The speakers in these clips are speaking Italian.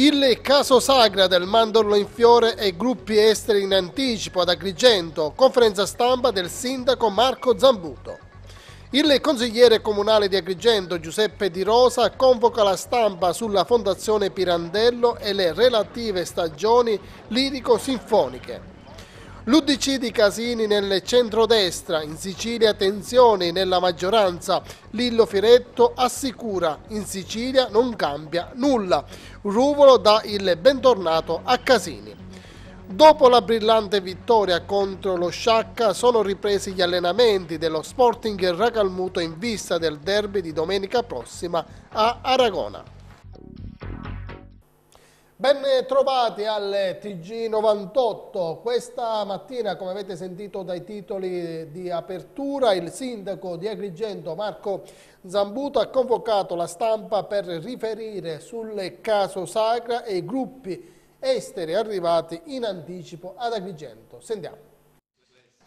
Il caso sagra del mandorlo in fiore e gruppi esteri in anticipo ad Agrigento, conferenza stampa del sindaco Marco Zambuto. Il consigliere comunale di Agrigento Giuseppe Di Rosa convoca la stampa sulla Fondazione Pirandello e le relative stagioni lirico-sinfoniche. L'Udc di Casini nel centrodestra, in Sicilia tensioni nella maggioranza. Lillo Firetto assicura, in Sicilia non cambia nulla. Ruvolo dà il bentornato a Casini. Dopo la brillante vittoria contro lo Sciacca sono ripresi gli allenamenti dello Sporting Racalmuto in vista del derby di domenica prossima a Aragona. Ben trovati al TG98, questa mattina come avete sentito dai titoli di apertura il sindaco di Agrigento Marco Zambuto ha convocato la stampa per riferire sul caso Sacra e i gruppi esteri arrivati in anticipo ad Agrigento. Sentiamo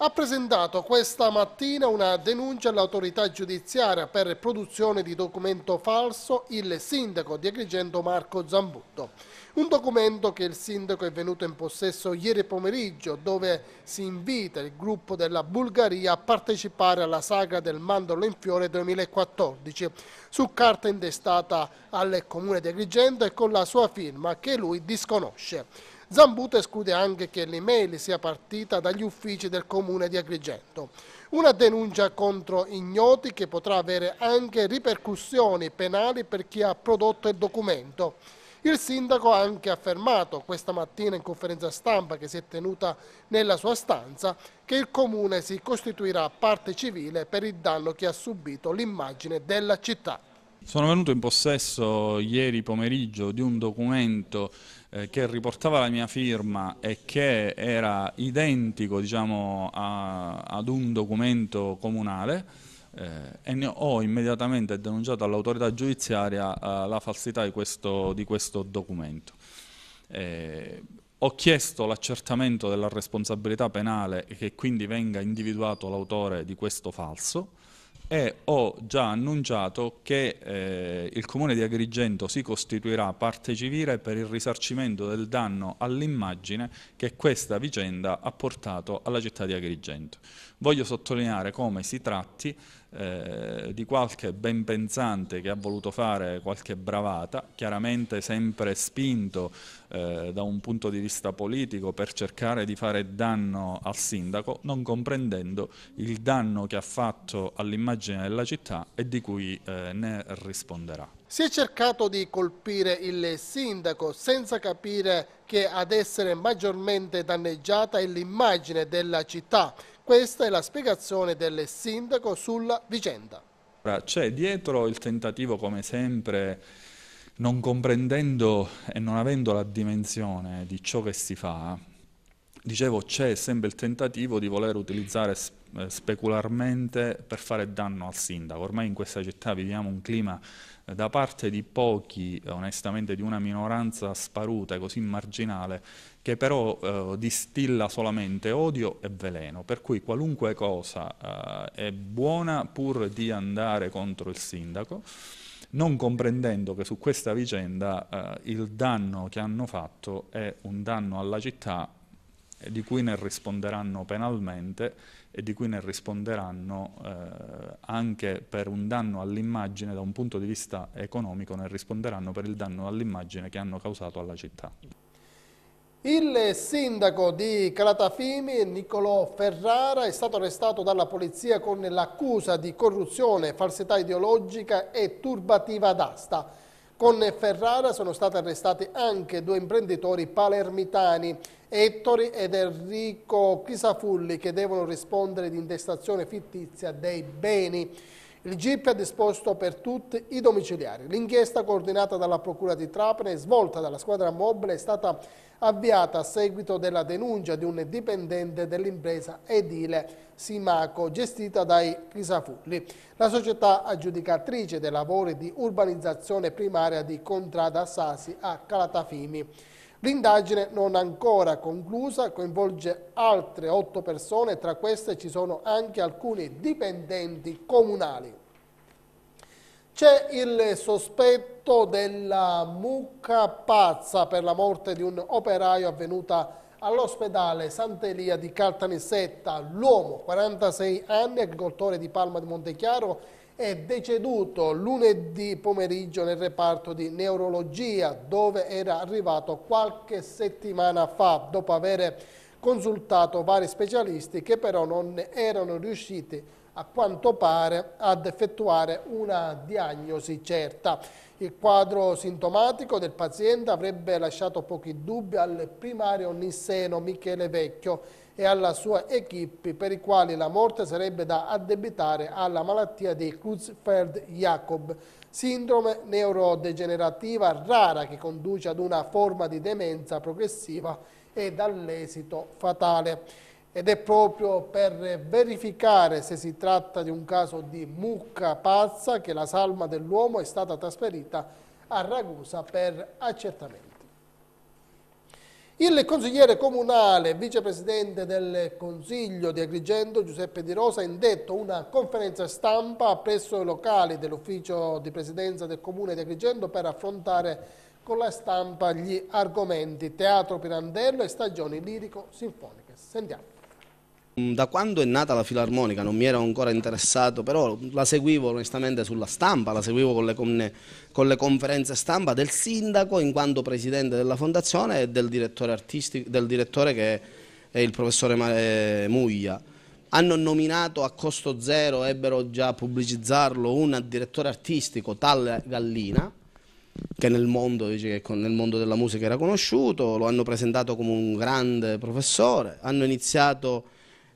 ha presentato questa mattina una denuncia all'autorità giudiziaria per produzione di documento falso il sindaco di Agrigento Marco Zambutto. Un documento che il sindaco è venuto in possesso ieri pomeriggio dove si invita il gruppo della Bulgaria a partecipare alla sagra del mandorlo in fiore 2014 su carta indestata al comune di Agrigento e con la sua firma che lui disconosce. Zambuto esclude anche che l'email sia partita dagli uffici del comune di Agrigento. Una denuncia contro ignoti che potrà avere anche ripercussioni penali per chi ha prodotto il documento. Il sindaco ha anche affermato questa mattina in conferenza stampa che si è tenuta nella sua stanza che il comune si costituirà parte civile per il danno che ha subito l'immagine della città. Sono venuto in possesso ieri pomeriggio di un documento eh, che riportava la mia firma e che era identico diciamo, a, ad un documento comunale eh, e ne ho immediatamente denunciato all'autorità giudiziaria eh, la falsità di questo, di questo documento. Eh, ho chiesto l'accertamento della responsabilità penale e che quindi venga individuato l'autore di questo falso, e ho già annunciato che eh, il Comune di Agrigento si costituirà parte civile per il risarcimento del danno all'immagine che questa vicenda ha portato alla città di Agrigento. Voglio sottolineare come si tratti eh, di qualche ben pensante che ha voluto fare qualche bravata, chiaramente sempre spinto eh, da un punto di vista politico per cercare di fare danno al sindaco, non comprendendo il danno che ha fatto all'immagine della città e di cui eh, ne risponderà. Si è cercato di colpire il sindaco senza capire che ad essere maggiormente danneggiata è l'immagine della città. Questa è la spiegazione del sindaco sulla vicenda. C'è dietro il tentativo, come sempre, non comprendendo e non avendo la dimensione di ciò che si fa, dicevo c'è sempre il tentativo di voler utilizzare eh, specularmente per fare danno al sindaco. Ormai in questa città viviamo un clima eh, da parte di pochi, eh, onestamente di una minoranza sparuta, e così marginale, che però eh, distilla solamente odio e veleno, per cui qualunque cosa eh, è buona pur di andare contro il sindaco non comprendendo che su questa vicenda eh, il danno che hanno fatto è un danno alla città eh, di cui ne risponderanno penalmente e di cui ne risponderanno eh, anche per un danno all'immagine da un punto di vista economico, ne risponderanno per il danno all'immagine che hanno causato alla città. Il sindaco di Calatafimi, Niccolò Ferrara, è stato arrestato dalla polizia con l'accusa di corruzione, falsità ideologica e turbativa d'asta. Con Ferrara sono stati arrestati anche due imprenditori palermitani, Ettore ed Enrico Chisafulli, che devono rispondere di intestazione fittizia dei beni. Il GIP ha disposto per tutti i domiciliari. L'inchiesta coordinata dalla Procura di Trapani e svolta dalla squadra mobile è stata avviata a seguito della denuncia di un dipendente dell'impresa edile Simaco gestita dai Crisafulli. La società aggiudicatrice dei lavori di urbanizzazione primaria di Contrada Sasi a Calatafimi. L'indagine non ancora conclusa coinvolge altre otto persone, tra queste ci sono anche alcuni dipendenti comunali. C'è il sospetto della mucca pazza per la morte di un operaio avvenuta all'ospedale Sant'Elia di Caltanissetta. L'uomo, 46 anni, agricoltore di Palma di Montechiaro, è deceduto lunedì pomeriggio nel reparto di neurologia dove era arrivato qualche settimana fa dopo aver consultato vari specialisti che però non erano riusciti a quanto pare ad effettuare una diagnosi certa. Il quadro sintomatico del paziente avrebbe lasciato pochi dubbi al primario nisseno Michele Vecchio e alla sua equipe per i quali la morte sarebbe da addebitare alla malattia di Creutzfeldt-Jacob, sindrome neurodegenerativa rara che conduce ad una forma di demenza progressiva e dall'esito fatale ed è proprio per verificare se si tratta di un caso di mucca pazza che la salma dell'uomo è stata trasferita a Ragusa per accertamento. Il consigliere comunale, vicepresidente del Consiglio di Agrigento, Giuseppe Di Rosa, ha indetto una conferenza stampa presso i locali dell'ufficio di presidenza del Comune di Agrigento per affrontare con la stampa gli argomenti teatro pirandello e stagioni lirico-sinfoniche. Sentiamo. Mm, da quando è nata la filarmonica non mi ero ancora interessato, però la seguivo onestamente sulla stampa, la seguivo con le, con, con le conferenze stampa del sindaco in quanto presidente della fondazione e del direttore, del direttore che è il professore eh, Muglia. Hanno nominato a costo zero, ebbero già a pubblicizzarlo, un direttore artistico, tal Gallina, che nel mondo, dice, che nel mondo della musica era conosciuto, lo hanno presentato come un grande professore, hanno iniziato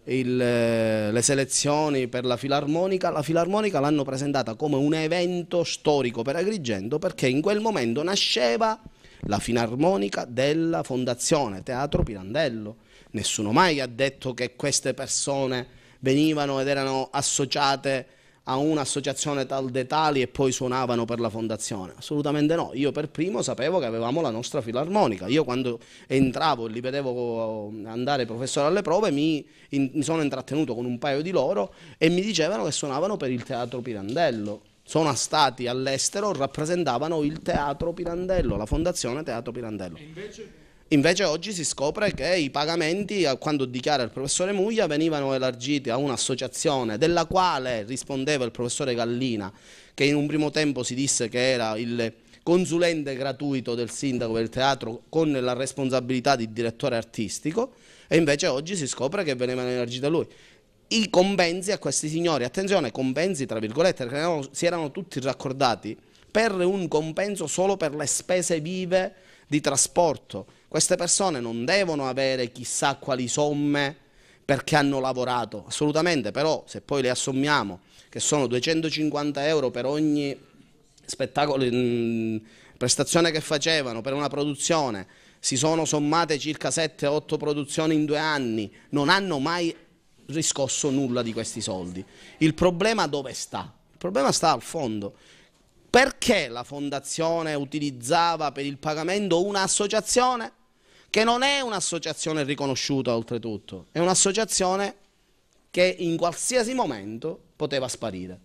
il, eh, le selezioni per la filarmonica, la filarmonica l'hanno presentata come un evento storico per Agrigento perché in quel momento nasceva la filarmonica della Fondazione Teatro Pirandello. Nessuno mai ha detto che queste persone venivano ed erano associate a un'associazione tal de tali e poi suonavano per la fondazione. Assolutamente no, io per primo sapevo che avevamo la nostra filarmonica, io quando entravo e li vedevo andare professore alle prove mi, in, mi sono intrattenuto con un paio di loro e mi dicevano che suonavano per il teatro Pirandello. Sono stati all'estero, rappresentavano il teatro Pirandello, la fondazione Teatro Pirandello. E invece Invece oggi si scopre che i pagamenti, eh, quando dichiara il professore Muglia, venivano elargiti a un'associazione della quale rispondeva il professore Gallina, che in un primo tempo si disse che era il consulente gratuito del sindaco del teatro con la responsabilità di direttore artistico e invece oggi si scopre che venivano elargiti a lui. I compensi a questi signori, attenzione, compensi tra virgolette, perché si erano tutti raccordati per un compenso solo per le spese vive di trasporto queste persone non devono avere chissà quali somme perché hanno lavorato, assolutamente, però se poi le assommiamo, che sono 250 euro per ogni spettacolo, mh, mm, prestazione che facevano, per una produzione, si sono sommate circa 7-8 produzioni in due anni, non hanno mai riscosso nulla di questi soldi. Il problema dove sta? Il problema sta al fondo. Perché la fondazione utilizzava per il pagamento un'associazione che non è un'associazione riconosciuta oltretutto, è un'associazione che in qualsiasi momento poteva sparire.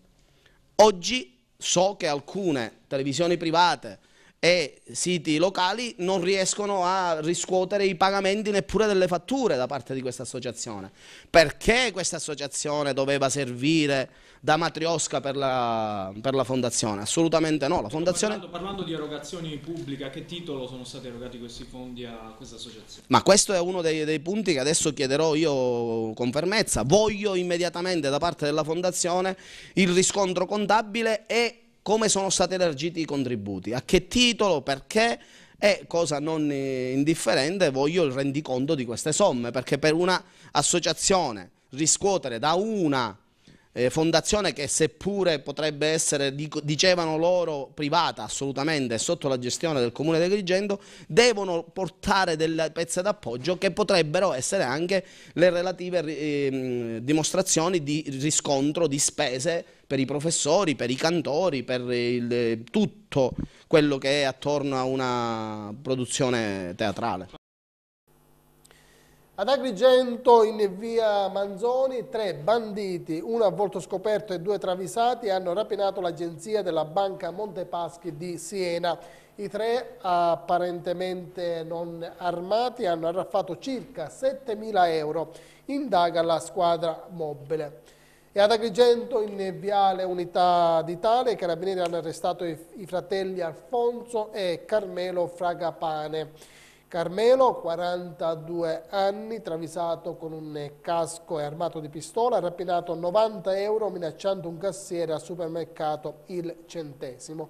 Oggi so che alcune televisioni private e siti locali non riescono a riscuotere i pagamenti neppure delle fatture da parte di questa associazione. Perché questa associazione doveva servire da matriosca per la, per la fondazione? Assolutamente no. La fondazione... parlando, parlando di erogazioni pubbliche, a che titolo sono stati erogati questi fondi a questa associazione? Ma questo è uno dei, dei punti che adesso chiederò io con fermezza. Voglio immediatamente da parte della fondazione il riscontro contabile e come sono stati elargiti i contributi, a che titolo, perché e cosa non eh, indifferente voglio il rendiconto di queste somme, perché per un'associazione riscuotere da una eh, fondazione che seppure potrebbe essere, dicevano loro, privata assolutamente sotto la gestione del comune di Agrigento, devono portare delle pezze d'appoggio che potrebbero essere anche le relative eh, dimostrazioni di riscontro di spese per i professori, per i cantori, per il, eh, tutto quello che è attorno a una produzione teatrale. Ad Agrigento, in via Manzoni, tre banditi, uno a volto scoperto e due travisati, hanno rapinato l'agenzia della Banca Montepaschi di Siena. I tre, apparentemente non armati, hanno arraffato circa 7.000 euro, indaga la squadra mobile. E ad Agrigento, in viale Unità d'Italia, i carabinieri hanno arrestato i, fratelli Alfonso e Carmelo Fragapane. Carmelo, 42 anni, travisato con un casco e armato di pistola, ha rapinato 90 euro minacciando un cassiere al supermercato il centesimo.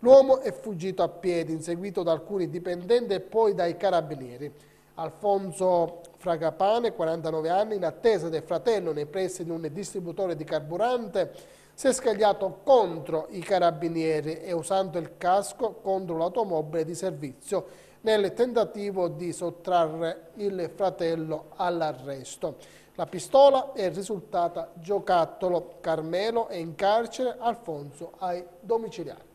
L'uomo è fuggito a piedi, inseguito da alcuni dipendenti e poi dai carabinieri. Alfonso Fragapane, 49 anni, in attesa del fratello nei pressi di un distributore di carburante, si è scagliato contro i carabinieri e usando il casco contro l'automobile di servizio nel tentativo di sottrarre il fratello all'arresto. La pistola è risultata giocattolo. Carmelo è in carcere, Alfonso ai domiciliari.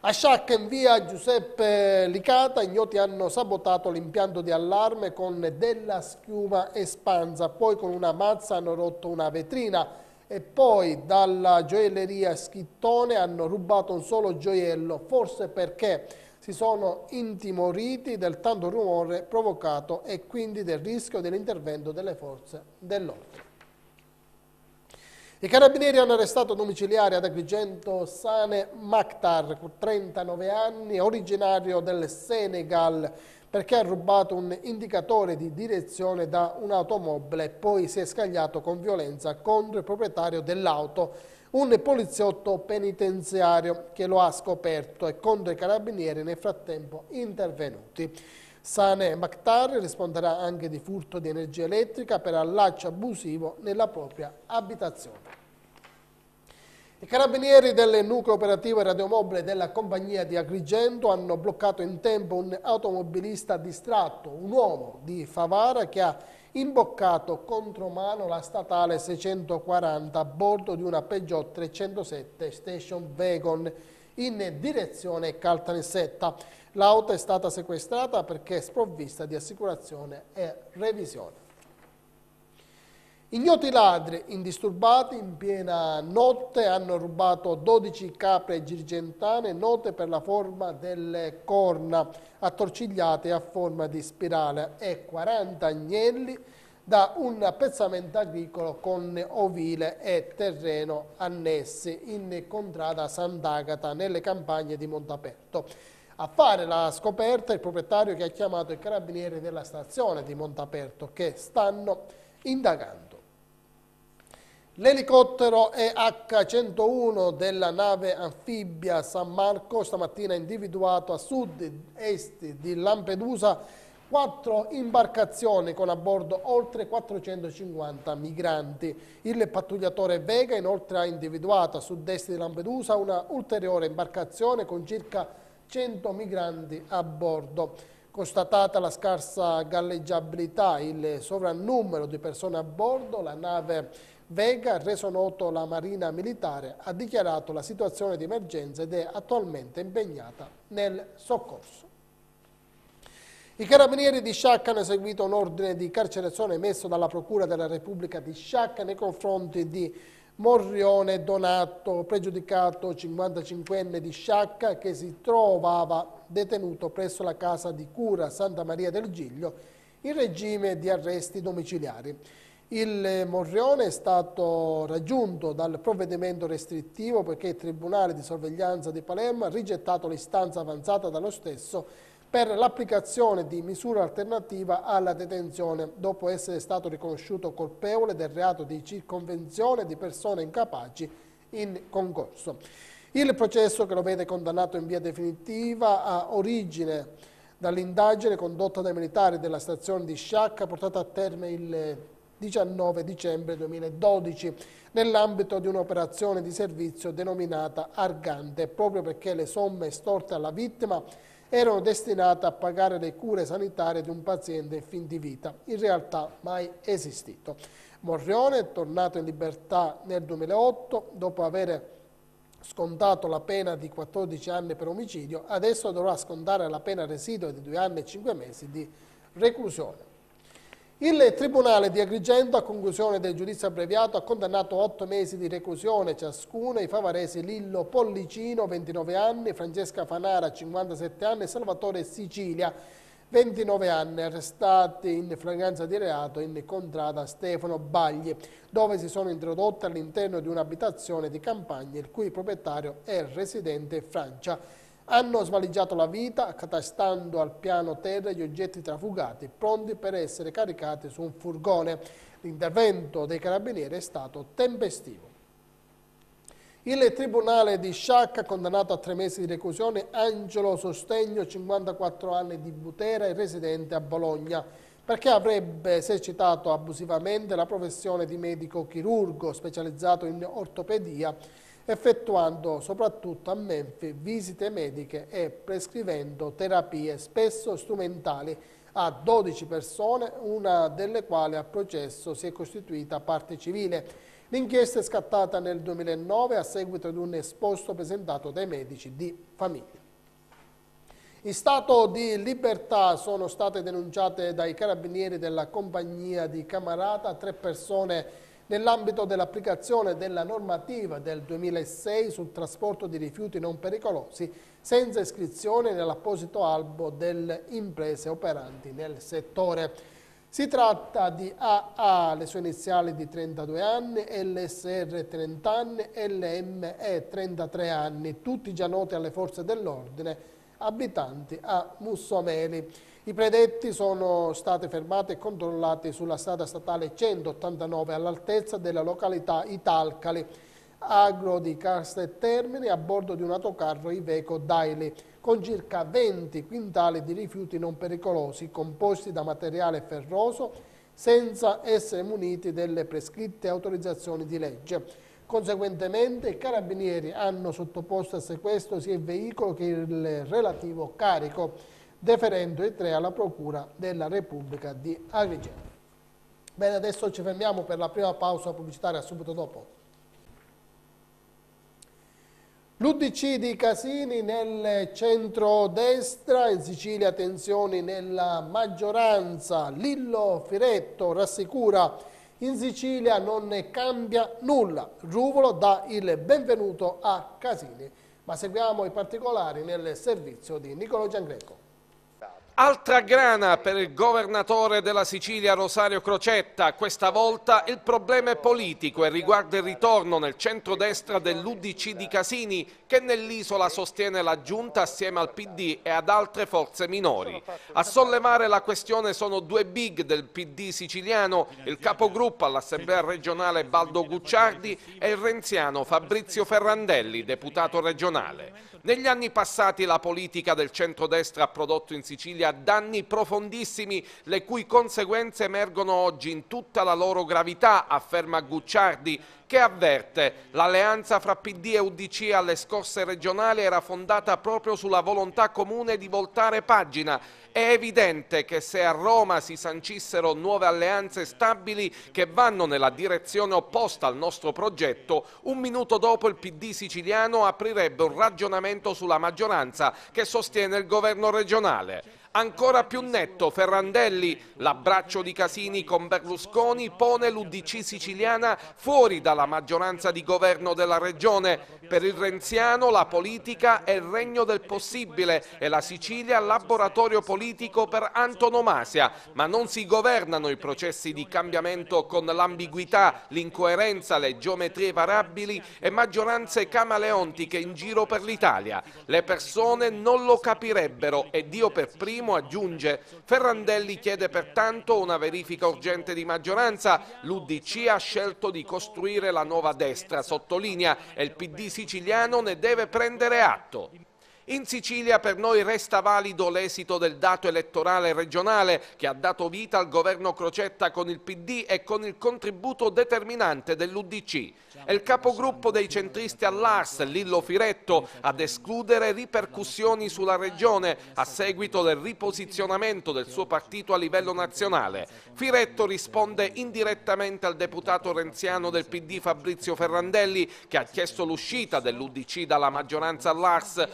A Sciacca in via Giuseppe Licata ignoti hanno sabotato l'impianto di allarme con della schiuma espansa, poi con una mazza hanno rotto una vetrina e poi dalla gioielleria Schittone hanno rubato un solo gioiello, forse perché si sono intimoriti del tanto rumore provocato e quindi del rischio dell'intervento delle forze dell'ordine. I carabinieri hanno arrestato domiciliare ad Agrigento Sane Maktar, 39 anni, originario del Senegal, perché ha rubato un indicatore di direzione da un'automobile e poi si è scagliato con violenza contro il proprietario dell'auto, un poliziotto penitenziario che lo ha scoperto e contro i carabinieri nel frattempo intervenuti. Sane Maktar risponderà anche di furto di energia elettrica per allaccio abusivo nella propria abitazione. I carabinieri del nucleo operativo radiomobile della compagnia di Agrigento hanno bloccato in tempo un automobilista distratto, un uomo di Favara che ha imboccato contromano la statale 640 a bordo di una Peugeot 307 Station Wagon in direzione Caltanissetta. L'auto è stata sequestrata perché sprovvista di assicurazione e revisione. Ignoti ladri, indisturbati, in piena notte, hanno rubato 12 capre girgentane note per la forma delle corna, attorcigliate a forma di spirale, e 40 agnelli da un appezzamento agricolo con ovile e terreno annessi, in contrada Sant'Agata nelle campagne di Montaperto. A fare la scoperta il proprietario che ha chiamato i carabinieri della stazione di Montaperto, che stanno indagando. L'elicottero EH-101 della nave anfibia San Marco stamattina ha individuato a sud-est di Lampedusa quattro imbarcazioni con a bordo oltre 450 migranti. Il pattugliatore Vega inoltre ha individuato a sud-est di Lampedusa una ulteriore imbarcazione con circa 100 migranti a bordo. Constatata la scarsa galleggiabilità, il sovrannumero di persone a bordo, la nave Vega, reso noto la Marina Militare, ha dichiarato la situazione di emergenza ed è attualmente impegnata nel soccorso. I carabinieri di Sciacca hanno eseguito un ordine di carcerazione emesso dalla Procura della Repubblica di Sciacca nei confronti di Morrione Donato, pregiudicato 55enne di Sciacca, che si trovava detenuto presso la casa di cura Santa Maria del Giglio in regime di arresti domiciliari. Il Morrione è stato raggiunto dal provvedimento restrittivo perché il Tribunale di Sorveglianza di Palermo ha rigettato l'istanza avanzata dallo stesso per l'applicazione di misura alternativa alla detenzione dopo essere stato riconosciuto colpevole del reato di circonvenzione di persone incapaci in concorso. Il processo che lo vede condannato in via definitiva ha origine dall'indagine condotta dai militari della stazione di Sciacca portata a termine il 19 dicembre 2012 nell'ambito di un'operazione di servizio denominata Argante, proprio perché le somme estorte alla vittima erano destinate a pagare le cure sanitarie di un paziente fin di vita, in realtà mai esistito. Morrione è tornato in libertà nel 2008 dopo aver scontato la pena di 14 anni per omicidio, adesso dovrà scontare la pena residua di 2 anni e 5 mesi di reclusione. Il Tribunale di Agrigento, a conclusione del giudizio abbreviato, ha condannato otto mesi di reclusione ciascuno i favaresi Lillo Pollicino, 29 anni, Francesca Fanara, 57 anni e Salvatore Sicilia, 29 anni, arrestati in flagranza di reato in contrada Stefano Bagli, dove si sono introdotti all'interno di un'abitazione di campagna il cui proprietario è residente Francia hanno svaliggiato la vita accatastando al piano terra gli oggetti trafugati pronti per essere caricati su un furgone. L'intervento dei carabinieri è stato tempestivo. Il tribunale di Sciacca ha condannato a tre mesi di reclusione Angelo Sostegno, 54 anni di Butera e residente a Bologna, perché avrebbe esercitato abusivamente la professione di medico chirurgo specializzato in ortopedia effettuando soprattutto a Menfi visite mediche e prescrivendo terapie spesso strumentali a 12 persone, una delle quali a processo si è costituita parte civile. L'inchiesta è scattata nel 2009 a seguito di un esposto presentato dai medici di famiglia. In stato di libertà sono state denunciate dai carabinieri della compagnia di Camarata tre persone Nell'ambito dell'applicazione della normativa del 2006 sul trasporto di rifiuti non pericolosi, senza iscrizione nell'apposito albo delle imprese operanti nel settore. Si tratta di AA, le sue iniziali di 32 anni, LSR 30 anni, LME 33 anni, tutti già noti alle forze dell'ordine, abitanti a Mussomeli. I predetti sono state fermate e controllate sulla strada statale 189 all'altezza della località Italcali, agro di Carste Termini a bordo di un autocarro Iveco Daily con circa 20 quintali di rifiuti non pericolosi composti da materiale ferroso senza essere muniti delle prescritte autorizzazioni di legge. Conseguentemente i carabinieri hanno sottoposto a sequestro sia il veicolo che il relativo carico deferendo i tre alla Procura della Repubblica di Agrigento. Bene, adesso ci fermiamo per la prima pausa pubblicitaria subito dopo. L'Udc di Casini nel centro-destra, in Sicilia tensioni nella maggioranza, Lillo Firetto rassicura, in Sicilia non ne cambia nulla, Ruvolo dà il benvenuto a Casini, ma seguiamo i particolari nel servizio di Nicolo Giangreco. Altra grana per il governatore della Sicilia Rosario Crocetta, questa volta il problema è politico e riguarda il ritorno nel centrodestra dell'Udc di Casini che nell'isola sostiene la giunta assieme al PD e ad altre forze minori. A sollevare la questione sono due big del PD siciliano, il capogruppo all'Assemblea regionale Baldo Gucciardi e il renziano Fabrizio Ferrandelli, deputato regionale. Negli anni passati la politica del centrodestra ha prodotto in Sicilia danni profondissimi le cui conseguenze emergono oggi in tutta la loro gravità, afferma Gucciardi, che avverte l'alleanza fra PD e UDC alle scorse regionali era fondata proprio sulla volontà comune di voltare pagina. È evidente che se a Roma si sancissero nuove alleanze stabili che vanno nella direzione opposta al nostro progetto, un minuto dopo il PD siciliano aprirebbe un ragionamento sulla maggioranza che sostiene il governo regionale. Ancora più netto Ferrandelli, l'abbraccio di Casini con Berlusconi pone l'Udc siciliana fuori dalla maggioranza di governo della regione. Per il renziano la politica è il regno del possibile e la Sicilia laboratorio politico per antonomasia, ma non si governano i processi di cambiamento con l'ambiguità, l'incoerenza, le geometrie variabili e maggioranze camaleontiche in giro per l'Italia. Le persone non lo capirebbero e Dio per primo aggiunge. Ferrandelli chiede pertanto una verifica urgente di maggioranza. L'UDC ha scelto di costruire la nuova destra, sottolinea, e il PD siciliano ne deve prendere atto. In Sicilia per noi resta valido l'esito del dato elettorale regionale che ha dato vita al governo Crocetta con il PD e con il contributo determinante dell'Udc. È il capogruppo dei centristi all'Ars, Lillo Firetto, ad escludere ripercussioni sulla regione a seguito del riposizionamento del suo partito a livello nazionale. Firetto risponde indirettamente al deputato renziano del PD Fabrizio Ferrandelli che ha chiesto l'uscita dell'Udc dalla maggioranza all'Ars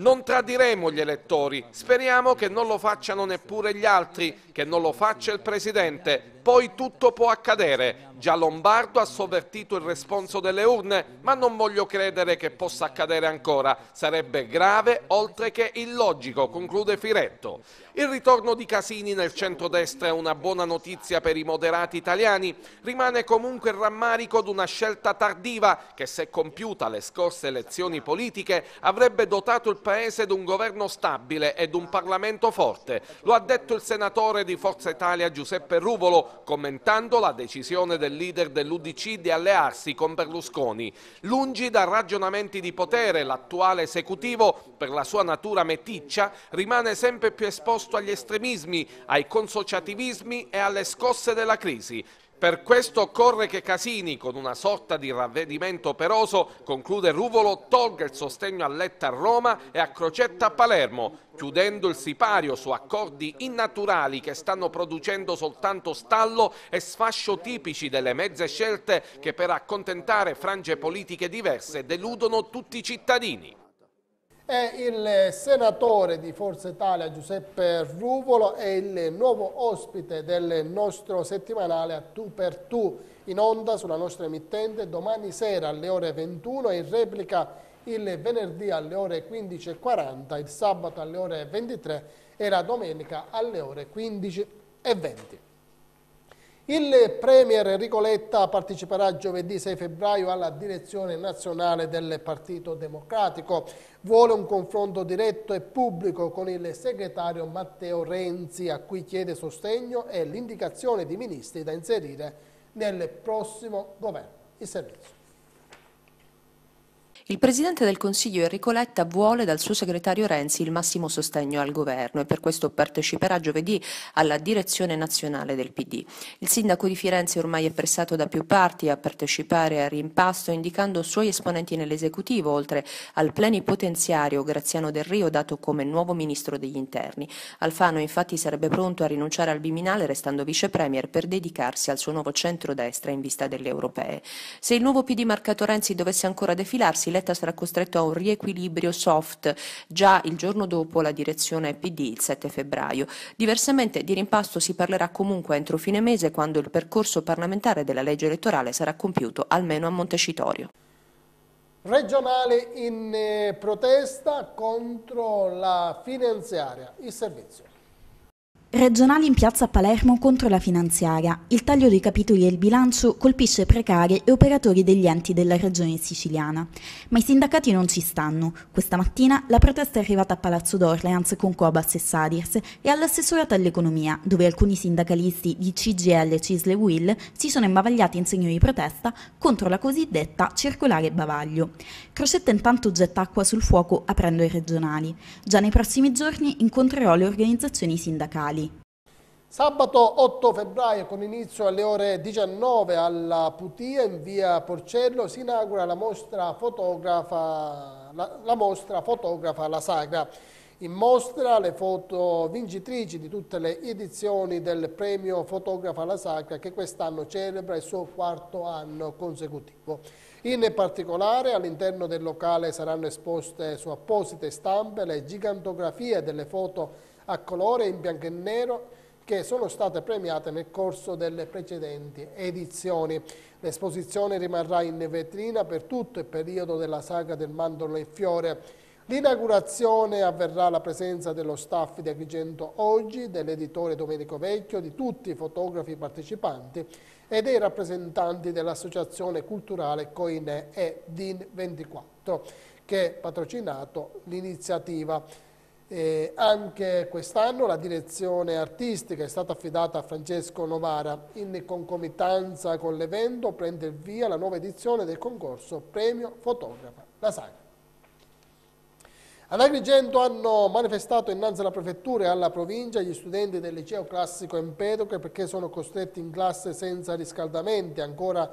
non tradiremo gli elettori, speriamo che non lo facciano neppure gli altri, che non lo faccia il Presidente, poi tutto può accadere. Già Lombardo ha sovvertito il responso delle urne, ma non voglio credere che possa accadere ancora. Sarebbe grave, oltre che illogico, conclude Firetto. Il ritorno di Casini nel centrodestra è una buona notizia per i moderati italiani. Rimane comunque il rammarico di una scelta tardiva che, se compiuta alle scorse elezioni politiche, avrebbe dotato il Paese di un governo stabile e di un Parlamento forte. Lo ha detto il senatore di Forza Italia Giuseppe Ruvolo, commentando la decisione del leader dell'Udc di allearsi con Berlusconi. Lungi da ragionamenti di potere, l'attuale esecutivo, per la sua natura meticcia, rimane sempre più esposto agli estremismi, ai consociativismi e alle scosse della crisi. Per questo occorre che Casini, con una sorta di ravvedimento operoso, conclude Ruvolo, tolga il sostegno a Letta a Roma e a Crocetta a Palermo, chiudendo il sipario su accordi innaturali che stanno producendo soltanto stallo e sfascio tipici delle mezze scelte che per accontentare frange politiche diverse deludono tutti i cittadini e il senatore di Forza Italia Giuseppe Ruvolo è il nuovo ospite del nostro settimanale a Tu per Tu in onda sulla nostra emittente domani sera alle ore 21 e in replica il venerdì alle ore 15.40, il sabato alle ore 23 e la domenica alle ore 15.20. Il Premier Enrico Letta parteciperà giovedì 6 febbraio alla direzione nazionale del Partito Democratico. Vuole un confronto diretto e pubblico con il segretario Matteo Renzi, a cui chiede sostegno e l'indicazione di ministri da inserire nel prossimo governo. Il servizio. Il Presidente del Consiglio Enrico Letta vuole dal suo segretario Renzi il massimo sostegno al governo e per questo parteciperà giovedì alla direzione nazionale del PD. Il sindaco di Firenze ormai è pressato da più parti a partecipare al rimpasto indicando suoi esponenti nell'esecutivo oltre al plenipotenziario Graziano Del Rio dato come nuovo ministro degli interni. Alfano infatti sarebbe pronto a rinunciare al Biminale restando vice premier per dedicarsi al suo nuovo centrodestra in vista delle europee. Se il nuovo PD marcato Renzi dovesse ancora defilarsi Letta sarà costretto a un riequilibrio soft già il giorno dopo la direzione PD, il 7 febbraio. Diversamente di rimpasto si parlerà comunque entro fine mese quando il percorso parlamentare della legge elettorale sarà compiuto almeno a Montecitorio. Regionale in eh, protesta contro la finanziaria, il servizio. Regionali in piazza Palermo contro la finanziaria. Il taglio dei capitoli del bilancio colpisce precari e operatori degli enti della regione siciliana. Ma i sindacati non ci stanno. Questa mattina la protesta è arrivata a Palazzo d'Orleans con Cobas e Sadirs e all'assessorato all'economia, dove alcuni sindacalisti di CGL e Cisle Will si sono imbavagliati in segno di protesta contro la cosiddetta circolare bavaglio. Crocetta intanto getta acqua sul fuoco aprendo i regionali. Già nei prossimi giorni incontrerò le organizzazioni sindacali. Sabato 8 febbraio con inizio alle ore 19 alla Putia in via Porcello si inaugura la mostra fotografa la, la, mostra fotografa la Sagra. In mostra le foto vincitrici di tutte le edizioni del premio Fotografa la Sacra che quest'anno celebra il suo quarto anno consecutivo. In particolare all'interno del locale saranno esposte su apposite stampe le gigantografie delle foto a colore in bianco e nero che sono state premiate nel corso delle precedenti edizioni. L'esposizione rimarrà in vetrina per tutto il periodo della saga del mandorlo e fiore. L'inaugurazione avverrà alla presenza dello staff di Agrigento Oggi, dell'editore Domenico Vecchio, di tutti i fotografi partecipanti e dei rappresentanti dell'associazione culturale Coine e DIN24 che ha patrocinato l'iniziativa. E anche quest'anno la direzione artistica è stata affidata a Francesco Novara. In concomitanza con l'evento prende il via la nuova edizione del concorso Premio Fotografa, la Saga. Ad Agrigento hanno manifestato innanzi alla prefettura e alla provincia gli studenti del liceo classico Empedocle perché sono costretti in classe senza riscaldamenti, ancora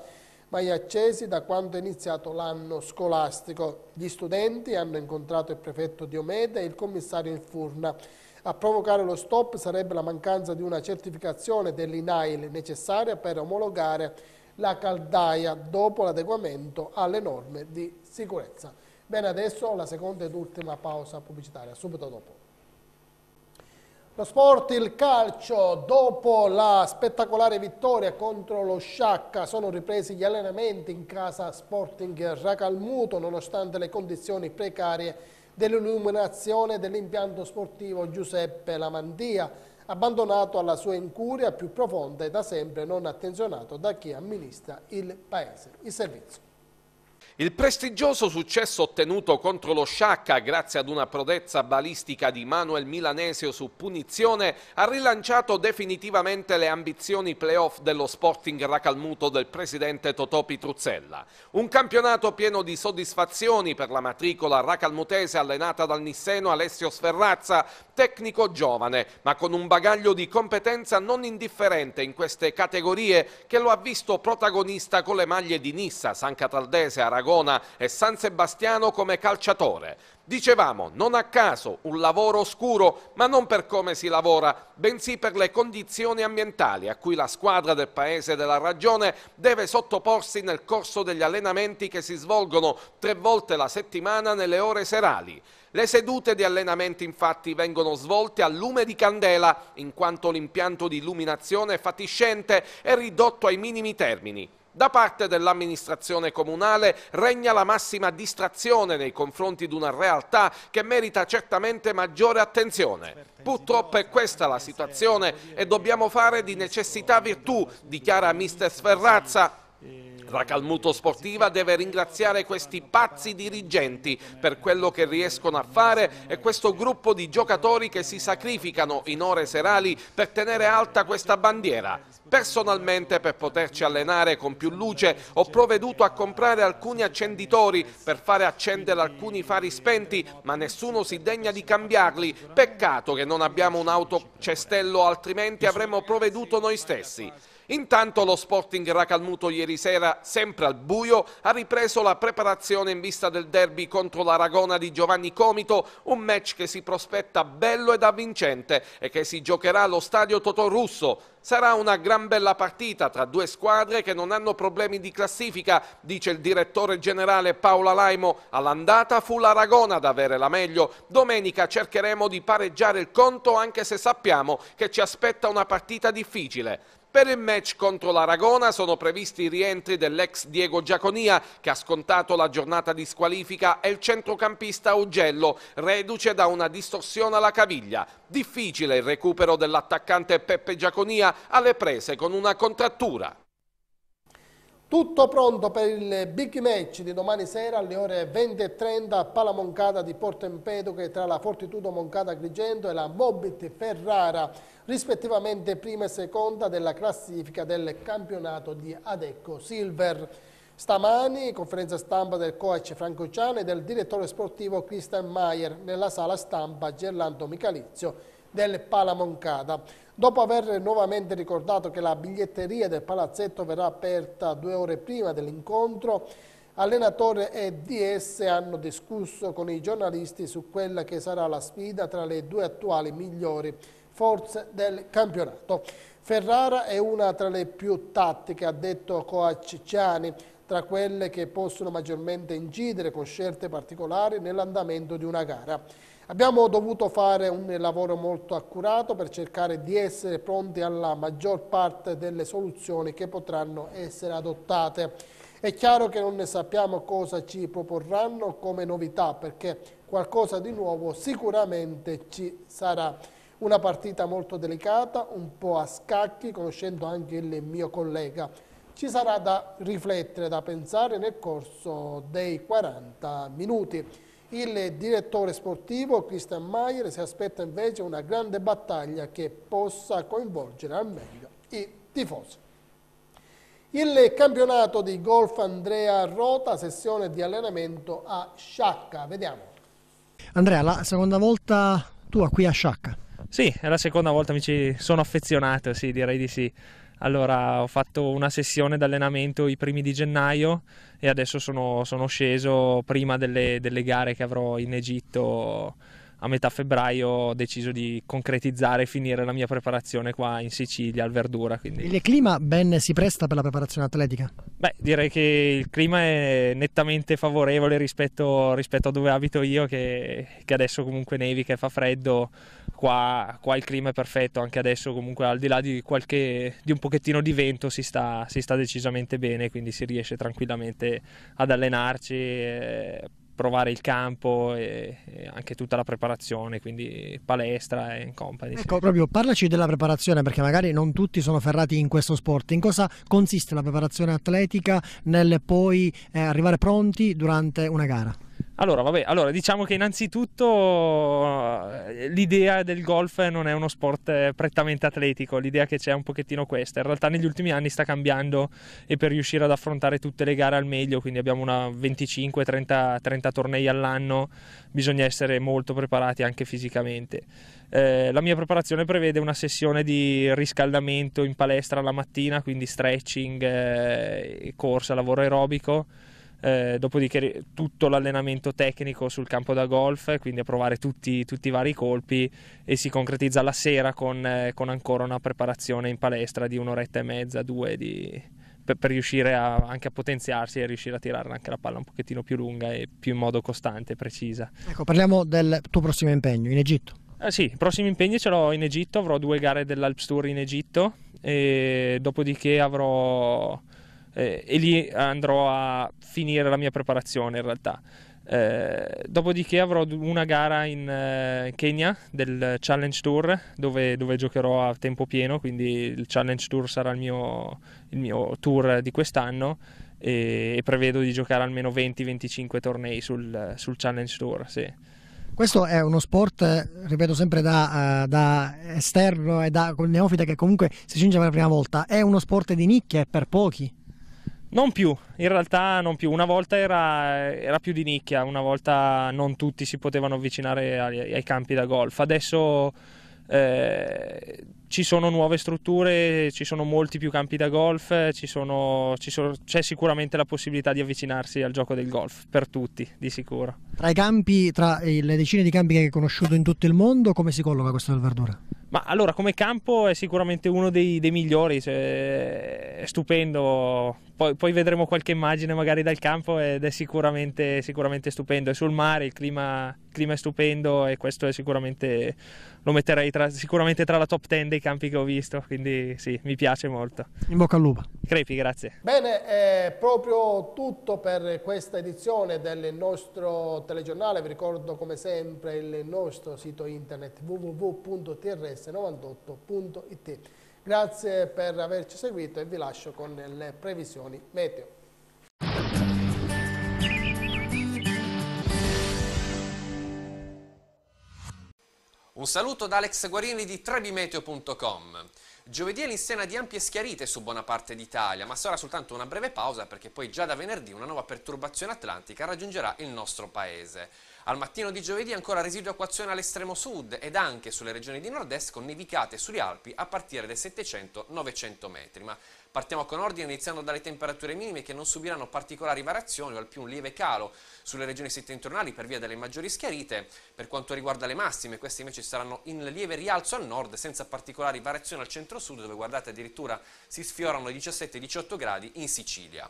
mai accesi da quando è iniziato l'anno scolastico. Gli studenti hanno incontrato il prefetto Diomede e il commissario Infurna. A provocare lo stop sarebbe la mancanza di una certificazione dell'INAIL necessaria per omologare la caldaia dopo l'adeguamento alle norme di sicurezza. Bene, adesso la seconda ed ultima pausa pubblicitaria, subito dopo. Lo sport, il calcio, dopo la spettacolare vittoria contro lo Sciacca sono ripresi gli allenamenti in casa Sporting Racalmuto nonostante le condizioni precarie dell'illuminazione dell'impianto sportivo Giuseppe Lamandia, abbandonato alla sua incuria più profonda e da sempre non attenzionato da chi amministra il paese. Il servizio. Il prestigioso successo ottenuto contro lo Sciacca grazie ad una prodezza balistica di Manuel Milanesio su punizione ha rilanciato definitivamente le ambizioni playoff dello Sporting Racalmuto del presidente Totò Pitruzzella. Un campionato pieno di soddisfazioni per la matricola racalmutese allenata dal nisseno Alessio Sferrazza, tecnico giovane, ma con un bagaglio di competenza non indifferente in queste categorie che lo ha visto protagonista con le maglie di Nissa, San Cataldese, Aragona, Tarragona e San Sebastiano come calciatore. Dicevamo, non a caso, un lavoro oscuro, ma non per come si lavora, bensì per le condizioni ambientali a cui la squadra del Paese della Ragione deve sottoporsi nel corso degli allenamenti che si svolgono tre volte la settimana nelle ore serali. Le sedute di allenamento infatti vengono svolte a lume di candela, in quanto l'impianto di illuminazione fatiscente è ridotto ai minimi termini. Da parte dell'amministrazione comunale regna la massima distrazione nei confronti di una realtà che merita certamente maggiore attenzione. Purtroppo è questa la situazione e dobbiamo fare di necessità virtù, dichiara mister Sferrazza. La Calmuto Sportiva deve ringraziare questi pazzi dirigenti per quello che riescono a fare e questo gruppo di giocatori che si sacrificano in ore serali per tenere alta questa bandiera. Personalmente per poterci allenare con più luce ho provveduto a comprare alcuni accenditori per fare accendere alcuni fari spenti ma nessuno si degna di cambiarli. Peccato che non abbiamo un autocestello altrimenti avremmo provveduto noi stessi. Intanto lo Sporting Racalmuto ieri sera, sempre al buio, ha ripreso la preparazione in vista del derby contro l'Aragona di Giovanni Comito, un match che si prospetta bello ed avvincente e che si giocherà allo stadio Totò Russo. Sarà una gran bella partita tra due squadre che non hanno problemi di classifica, dice il direttore generale Paola Laimo. All'andata fu l'Aragona ad avere la meglio. Domenica cercheremo di pareggiare il conto anche se sappiamo che ci aspetta una partita difficile. Per il match contro l'Aragona sono previsti i rientri dell'ex Diego Giaconia che ha scontato la giornata di squalifica e il centrocampista Ugello, reduce da una distorsione alla caviglia. Difficile il recupero dell'attaccante Peppe Giaconia alle prese con una contrattura. Tutto pronto per il big match di domani sera alle ore 20.30 a Pala Moncada di Porto Empedocle tra la Fortitudo Moncada Grigento e la Mobit Ferrara, rispettivamente prima e seconda della classifica del campionato di Adecco Silver. Stamani, conferenza stampa del coach Franco Ciano e del direttore sportivo Christian Mayer nella sala stampa Gerlando Micalizio del Palamoncada. Dopo aver nuovamente ricordato che la biglietteria del palazzetto verrà aperta due ore prima dell'incontro, allenatore e DS hanno discusso con i giornalisti su quella che sarà la sfida tra le due attuali migliori forze del campionato. Ferrara è una tra le più tattiche, ha detto Coacciani, tra quelle che possono maggiormente incidere con scelte particolari nell'andamento di una gara. Abbiamo dovuto fare un lavoro molto accurato per cercare di essere pronti alla maggior parte delle soluzioni che potranno essere adottate. È chiaro che non ne sappiamo cosa ci proporranno come novità perché qualcosa di nuovo sicuramente ci sarà una partita molto delicata, un po' a scacchi, conoscendo anche il mio collega. Ci sarà da riflettere, da pensare nel corso dei 40 minuti. Il direttore sportivo Christian Maier si aspetta invece una grande battaglia che possa coinvolgere al meglio i tifosi. Il campionato di golf Andrea Rota, sessione di allenamento a Sciacca. Vediamo. Andrea, la seconda volta tua qui a Sciacca. Sì, è la seconda volta mi ci sono affezionato, sì, direi di sì. Allora ho fatto una sessione d'allenamento i primi di gennaio e adesso sono, sono sceso prima delle, delle, gare che avrò in Egitto a metà febbraio ho deciso di concretizzare e finire la mia preparazione qua in Sicilia al Verdura. Quindi... Il clima ben si presta per la preparazione atletica? Beh, direi che il clima è nettamente favorevole rispetto, rispetto a dove abito io che, che adesso comunque nevica e fa freddo Qua, qua, il clima è perfetto anche adesso comunque al di là di, qualche, di un pochettino di vento si sta, si sta, decisamente bene quindi si riesce tranquillamente ad allenarci eh, provare il campo e, anche tutta la preparazione quindi palestra e company ecco sì. proprio parlaci della preparazione perché magari non tutti sono ferrati in questo sport in cosa consiste la preparazione atletica nel poi eh, arrivare pronti durante una gara allora, vabbè, allora diciamo che innanzitutto eh, l'idea del golf non è uno sport eh, prettamente atletico, l'idea che c'è è un pochettino questa. In realtà negli ultimi anni sta cambiando e per riuscire ad affrontare tutte le gare al meglio, quindi abbiamo una 25-30 tornei all'anno, bisogna essere molto preparati anche fisicamente. Eh, la mia preparazione prevede una sessione di riscaldamento in palestra la mattina, quindi stretching, eh, corsa, lavoro aerobico eh, dopodiché tutto l'allenamento tecnico sul campo da golf, quindi a provare tutti, tutti i vari colpi e si concretizza la sera con, eh, con, ancora una preparazione in palestra di un'oretta e mezza, due di, per, per, riuscire a, anche a potenziarsi e riuscire a tirare anche la palla un pochettino più lunga e più in modo costante e precisa. Ecco, parliamo del tuo prossimo impegno in Egitto. Eh sì, i prossimi impegni ce l'ho in Egitto, avrò due gare dell'Alps Tour in Egitto e dopodiché avrò eh, e lì andrò a finire la mia preparazione in realtà. Eh, dopodiché avrò una gara in eh, Kenya del Challenge Tour dove, dove, giocherò a tempo pieno, quindi il Challenge Tour sarà il mio, il mio tour di quest'anno e, e, prevedo di giocare almeno 20-25 tornei sul, sul, Challenge Tour. Sì. Questo è uno sport, ripeto sempre da, uh, da esterno e da neofita che comunque si giunge per la prima volta, è uno sport di nicchia per pochi. Non più, in realtà non più. Una volta era, era, più di nicchia, una volta non tutti si potevano avvicinare ai, ai campi da golf. Adesso eh, ci sono nuove strutture, ci sono molti più campi da golf, ci sono, ci sono, c'è sicuramente la possibilità di avvicinarsi al gioco del golf per tutti, di sicuro. Tra, i campi, tra le decine di campi che hai conosciuto in tutto il mondo, come si colloca questo del Verdura? Ma allora, come campo è sicuramente uno dei, dei migliori, cioè, è stupendo poi, poi, vedremo qualche immagine magari dal campo ed è sicuramente, sicuramente stupendo. È sul mare, il clima, il clima, è stupendo e questo è sicuramente, lo metterei tra, sicuramente tra la top 10 dei campi che ho visto, quindi sì, mi piace molto. In bocca al lupo. Crepi, grazie. Bene, è proprio tutto per questa edizione del nostro telegiornale. Vi ricordo come sempre il nostro sito internet www.trs98.it. Grazie per averci seguito e vi lascio con le previsioni meteo. Un saluto da Alex Guarini di trebimeteo.com. Giovedì è l'insieme di ampie schiarite su buona parte d'Italia, ma sarà soltanto una breve pausa perché poi già da venerdì una nuova perturbazione atlantica raggiungerà il nostro paese. Al mattino di giovedì ancora residua acquazione all'estremo sud ed anche sulle regioni di nord-est con nevicate sulle Alpi a partire dai 700-900 metri. Ma partiamo con ordine iniziando dalle temperature minime che non subiranno particolari variazioni o al più un lieve calo sulle regioni settentrionali per via delle maggiori schiarite. Per quanto riguarda le massime, queste invece saranno in lieve rialzo al nord senza particolari variazioni al centro-sud dove guardate addirittura si sfiorano i 17-18 gradi in Sicilia.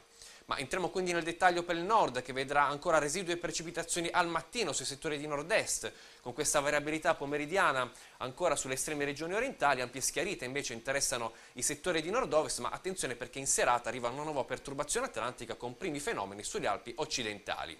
Ma entriamo quindi nel dettaglio per il nord che vedrà ancora residui e precipitazioni al mattino sui settori di nord-est, con questa variabilità pomeridiana ancora sulle estreme regioni orientali, ampie schiarite invece interessano i settori di nord-ovest, ma attenzione perché in serata arriva una nuova perturbazione atlantica con primi fenomeni sulle Alpi occidentali.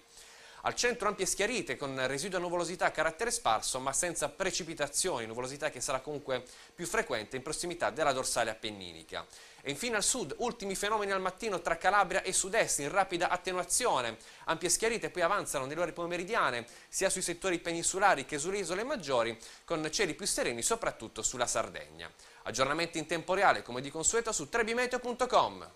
Al centro ampie schiarite con residua nuvolosità a carattere sparso ma senza precipitazioni, nuvolosità che sarà comunque più frequente in prossimità della dorsale appenninica. E infine al sud, ultimi fenomeni al mattino tra Calabria e sud-est in rapida attenuazione. Ampie schiarite poi avanzano nelle ore pomeridiane sia sui settori peninsulari che sulle isole maggiori con cieli più sereni soprattutto sulla Sardegna. Aggiornamenti in tempo reale come di consueto su trebimeteo.com.